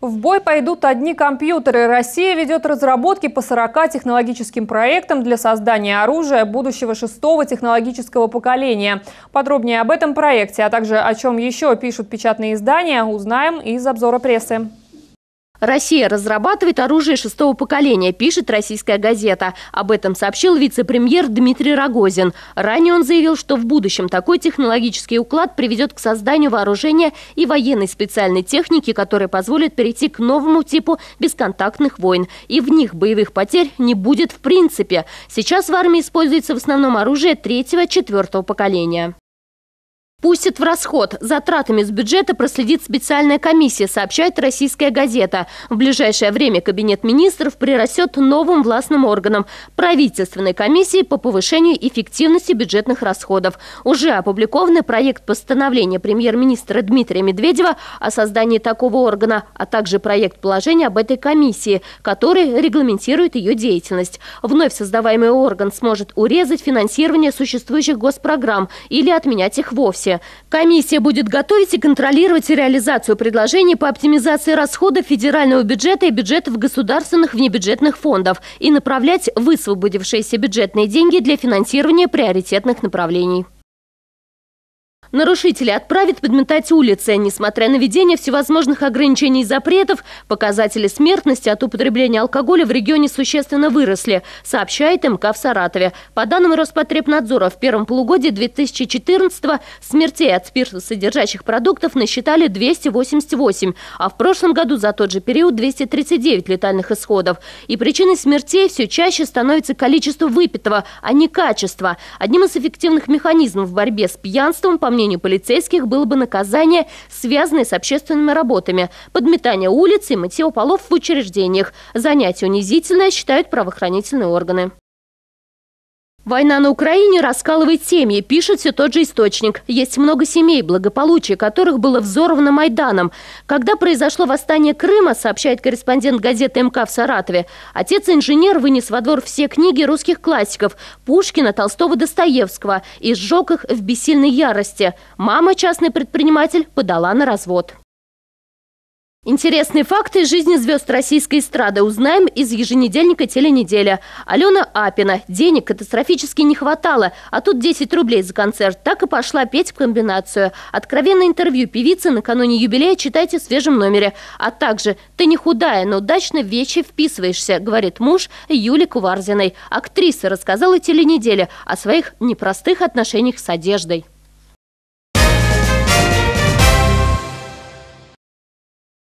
В бой пойдут одни компьютеры. Россия ведет разработки по 40 технологическим проектам для создания оружия будущего шестого технологического поколения. Подробнее об этом проекте, а также о чем еще пишут печатные издания, узнаем из обзора прессы. Россия разрабатывает оружие шестого поколения, пишет российская газета. Об этом сообщил вице-премьер Дмитрий Рогозин. Ранее он заявил, что в будущем такой технологический уклад приведет к созданию вооружения и военной специальной техники, которая позволит перейти к новому типу бесконтактных войн. И в них боевых потерь не будет в принципе. Сейчас в армии используется в основном оружие третьего-четвертого поколения. Пустят в расход. Затратами с бюджета проследит специальная комиссия, сообщает «Российская газета». В ближайшее время Кабинет министров прирастет новым властным органом – правительственной комиссии по повышению эффективности бюджетных расходов. Уже опубликованы проект постановления премьер-министра Дмитрия Медведева о создании такого органа, а также проект положения об этой комиссии, который регламентирует ее деятельность. Вновь создаваемый орган сможет урезать финансирование существующих госпрограмм или отменять их вовсе работе. Комиссия будет готовить и контролировать реализацию предложений по оптимизации расходов федерального бюджета и бюджетов государственных внебюджетных фондов и направлять высвободившиеся бюджетные деньги для финансирования приоритетных направлений. Нарушители отправят подметать улицы. Несмотря на введение всевозможных ограничений и запретов, показатели смертности от употребления алкоголя в регионе существенно выросли, сообщает МК в Саратове. По данным Роспотребнадзора, в первом полугодии 2014 смертей от спиртосодержащих продуктов насчитали 288, а в прошлом году за тот же период 239 летальных исходов. И причиной смертей все чаще становится количество выпитого, а не качество. Одним из эффективных механизмов в борьбе с пьянством, по мнению мнению полицейских, было бы наказание, связанное с общественными работами, подметание улиц и мытье полов в учреждениях. Занятие унизительное, считают правоохранительные органы. Война на Украине раскалывает семьи, пишет все тот же источник. Есть много семей, благополучие которых было взорвано Майданом. Когда произошло восстание Крыма, сообщает корреспондент газеты МК в Саратове, отец-инженер вынес во двор все книги русских классиков – Пушкина, Толстого, Достоевского – и сжег их в бессильной ярости. Мама, частный предприниматель, подала на развод. Интересные факты жизни звезд российской эстрады узнаем из еженедельника «Теленеделя». Алена Апина. Денег катастрофически не хватало, а тут 10 рублей за концерт. Так и пошла петь в комбинацию. Откровенное интервью певицы накануне юбилея читайте в свежем номере. А также «Ты не худая, но удачно в вещи вписываешься», говорит муж Юли Куварзиной. Актриса рассказала «Теленеделе» о своих непростых отношениях с одеждой.